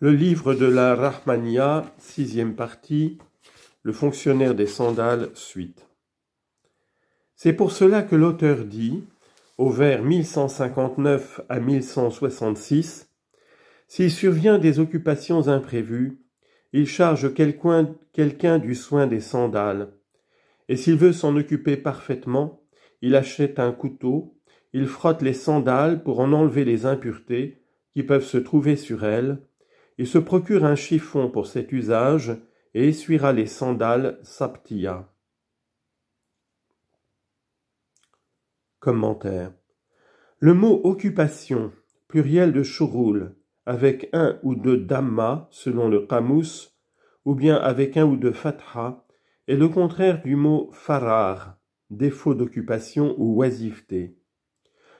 Le livre de la Rahmania, sixième partie, le fonctionnaire des sandales, suite. C'est pour cela que l'auteur dit, au vers 1159 à 1166, S'il survient des occupations imprévues, il charge quelqu'un du soin des sandales, et s'il veut s'en occuper parfaitement, il achète un couteau, il frotte les sandales pour en enlever les impuretés qui peuvent se trouver sur elles, il se procure un chiffon pour cet usage et essuiera les sandales saptia. Commentaire. Le mot occupation, pluriel de chouroul, avec un ou deux damma selon le Qamus, ou bien avec un ou deux fatha, est le contraire du mot farar, défaut d'occupation ou oisiveté.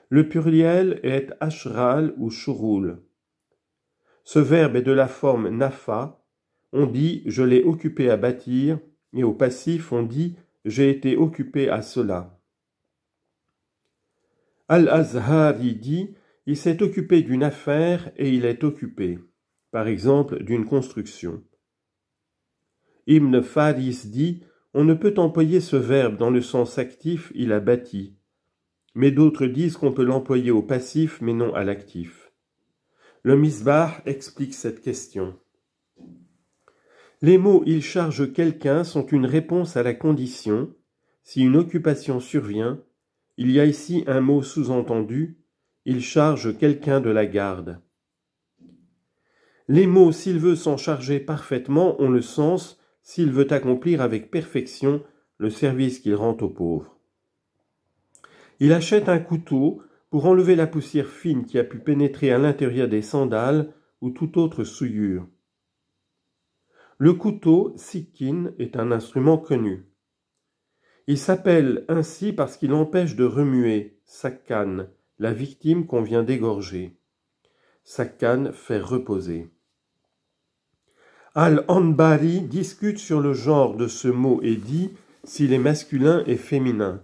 Le pluriel est ashral ou chouroul. Ce verbe est de la forme nafa. On dit je l'ai occupé à bâtir et au passif on dit j'ai été occupé à cela. Al-Azhari dit il s'est occupé d'une affaire et il est occupé, par exemple d'une construction. Ibn Faris dit on ne peut employer ce verbe dans le sens actif il a bâti, mais d'autres disent qu'on peut l'employer au passif mais non à l'actif. Le Misbah explique cette question. Les mots il charge quelqu'un sont une réponse à la condition si une occupation survient, il y a ici un mot sous-entendu il charge quelqu'un de la garde. Les mots s'il veut s'en charger parfaitement ont le sens s'il veut accomplir avec perfection le service qu'il rend aux pauvres. Il achète un couteau pour enlever la poussière fine qui a pu pénétrer à l'intérieur des sandales ou toute autre souillure. Le couteau sikkin est un instrument connu. Il s'appelle ainsi parce qu'il empêche de remuer sakkan, la victime qu'on vient d'égorger. Sakkan fait reposer. Al-Anbari discute sur le genre de ce mot et dit s'il est masculin et féminin.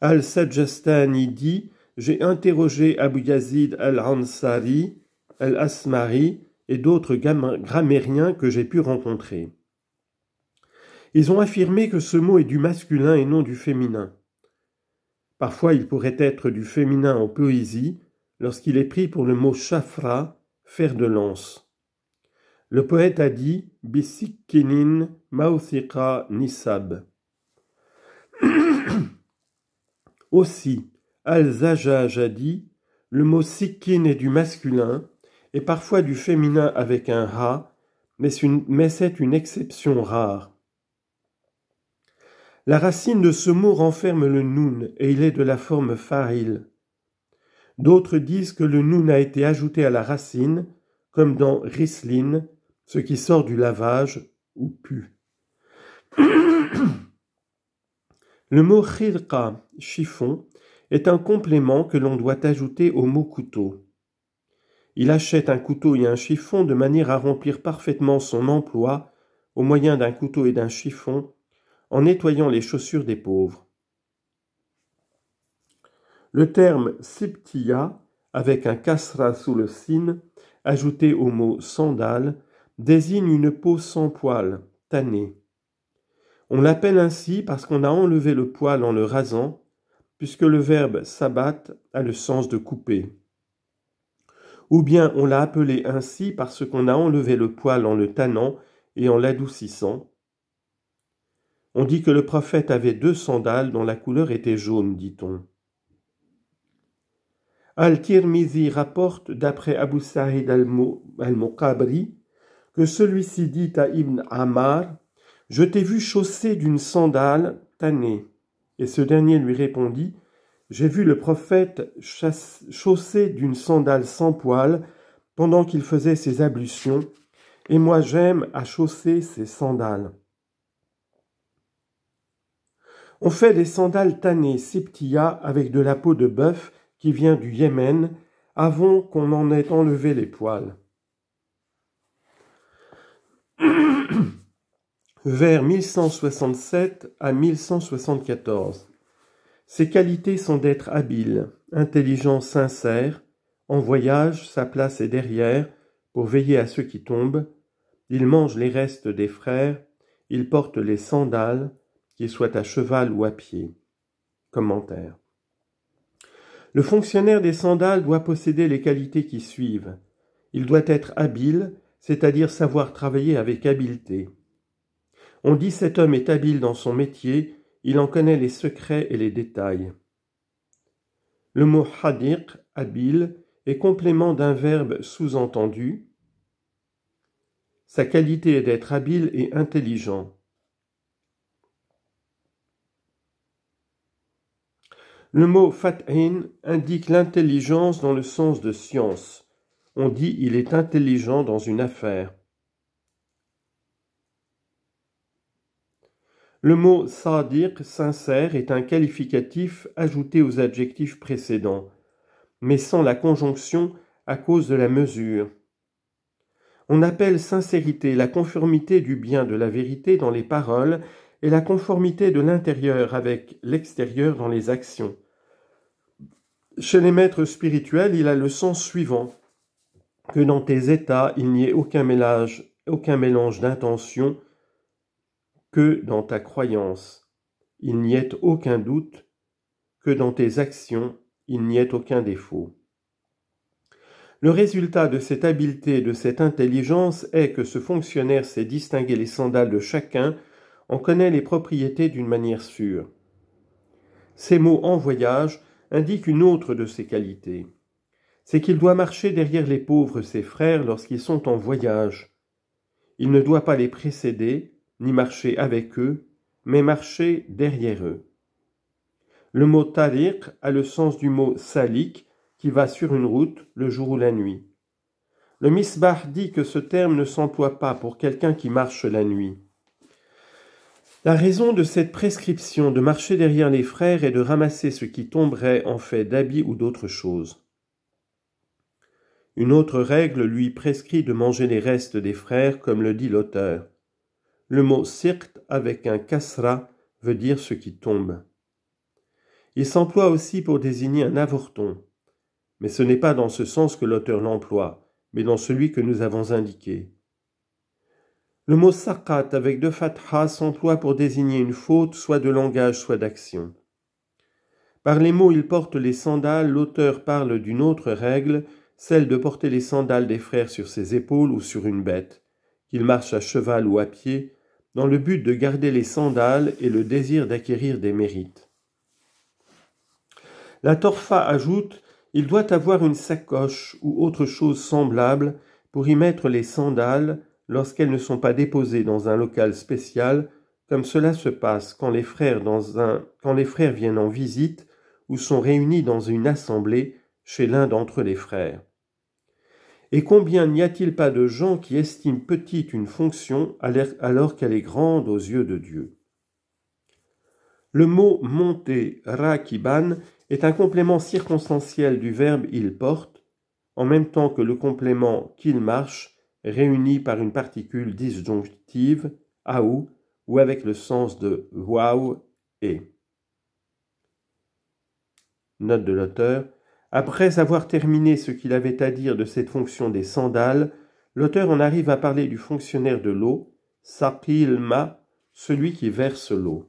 Al-Sajastani dit j'ai interrogé Abu Yazid al-Ansari, al-Asmari et d'autres grammairiens que j'ai pu rencontrer. Ils ont affirmé que ce mot est du masculin et non du féminin. Parfois il pourrait être du féminin en poésie, lorsqu'il est pris pour le mot chafra, fer de lance. Le poète a dit bisikkinin mauthika nisab. Aussi, al a dit Le mot sikkin est du masculin et parfois du féminin avec un ha, mais c'est une, exception rare. La racine de ce mot renferme le noun et il est de la forme faril. D'autres disent que le noun a été ajouté à la racine, comme dans rislin » ce qui sort du lavage ou pu. le mot khirqa, chiffon, est un complément que l'on doit ajouter au mot couteau. Il achète un couteau et un chiffon de manière à remplir parfaitement son emploi au moyen d'un couteau et d'un chiffon en nettoyant les chaussures des pauvres. Le terme siptia, avec un kasra sous le sin, ajouté au mot sandale » désigne une peau sans poil, tannée. On l'appelle ainsi parce qu'on a enlevé le poil en le rasant puisque le verbe sabbat a le sens de couper. Ou bien on l'a appelé ainsi parce qu'on a enlevé le poil en le tannant et en l'adoucissant. On dit que le prophète avait deux sandales dont la couleur était jaune, dit-on. Al-Tirmizi rapporte, d'après Abu Sa'id al-Muqabri, que celui-ci dit à Ibn Ammar Je t'ai vu chaussé d'une sandale tannée. Et ce dernier lui répondit, J'ai vu le prophète chaussé d'une sandale sans poils pendant qu'il faisait ses ablutions, et moi j'aime à chausser ses sandales. On fait des sandales tannées septia avec de la peau de bœuf qui vient du Yémen avant qu'on en ait enlevé les poils. vers 1167 à 1174. Ses qualités sont d'être habile, intelligent, sincère. En voyage, sa place est derrière, pour veiller à ceux qui tombent. Il mange les restes des frères, il porte les sandales, qu'il soient à cheval ou à pied. Commentaire. Le fonctionnaire des sandales doit posséder les qualités qui suivent. Il doit être habile, c'est-à-dire savoir travailler avec habileté. On dit cet homme est habile dans son métier, il en connaît les secrets et les détails. Le mot hadir, habile, est complément d'un verbe sous-entendu. Sa qualité est d'être habile et intelligent. Le mot fat'in indique l'intelligence dans le sens de science. On dit il est intelligent dans une affaire. Le mot sadiq, sincère, est un qualificatif ajouté aux adjectifs précédents, mais sans la conjonction à cause de la mesure. On appelle sincérité la conformité du bien de la vérité dans les paroles et la conformité de l'intérieur avec l'extérieur dans les actions. Chez les maîtres spirituels, il a le sens suivant que dans tes états il n'y ait aucun mélange, aucun mélange d'intention, que dans ta croyance il n'y ait aucun doute, que dans tes actions il n'y ait aucun défaut. Le résultat de cette habileté et de cette intelligence est que ce fonctionnaire sait distinguer les sandales de chacun, en connaît les propriétés d'une manière sûre. Ces mots en voyage indiquent une autre de ses qualités. C'est qu'il doit marcher derrière les pauvres ses frères lorsqu'ils sont en voyage. Il ne doit pas les précéder, ni marcher avec eux, mais marcher derrière eux. Le mot tariq a le sens du mot salik qui va sur une route le jour ou la nuit. Le misbah dit que ce terme ne s'emploie pas pour quelqu'un qui marche la nuit. La raison de cette prescription de marcher derrière les frères est de ramasser ce qui tomberait en fait d'habits ou d'autres choses. Une autre règle lui prescrit de manger les restes des frères, comme le dit l'auteur. Le mot sirt avec un kasra veut dire ce qui tombe. Il s'emploie aussi pour désigner un avorton, mais ce n'est pas dans ce sens que l'auteur l'emploie, mais dans celui que nous avons indiqué. Le mot sakat avec deux fathas s'emploie pour désigner une faute soit de langage soit d'action. Par les mots il porte les sandales, l'auteur parle d'une autre règle, celle de porter les sandales des frères sur ses épaules ou sur une bête, qu'il marche à cheval ou à pied, dans le but de garder les sandales et le désir d'acquérir des mérites. La Torfa ajoute Il doit avoir une sacoche ou autre chose semblable pour y mettre les sandales lorsqu'elles ne sont pas déposées dans un local spécial, comme cela se passe quand les frères, quand les frères viennent en visite ou sont réunis dans une assemblée chez l'un d'entre les frères. Et combien n'y a-t-il pas de gens qui estiment petite une fonction alors qu'elle est grande aux yeux de Dieu Le mot monter, rakiban, est un complément circonstanciel du verbe il porte, en même temps que le complément qu'il marche, réuni par une particule disjonctive, aou, ou avec le sens de waouh et. Note de l'auteur après avoir terminé ce qu'il avait à dire de cette fonction des sandales, l'auteur en arrive à parler du fonctionnaire de l'eau, Sapilma, celui qui verse l'eau.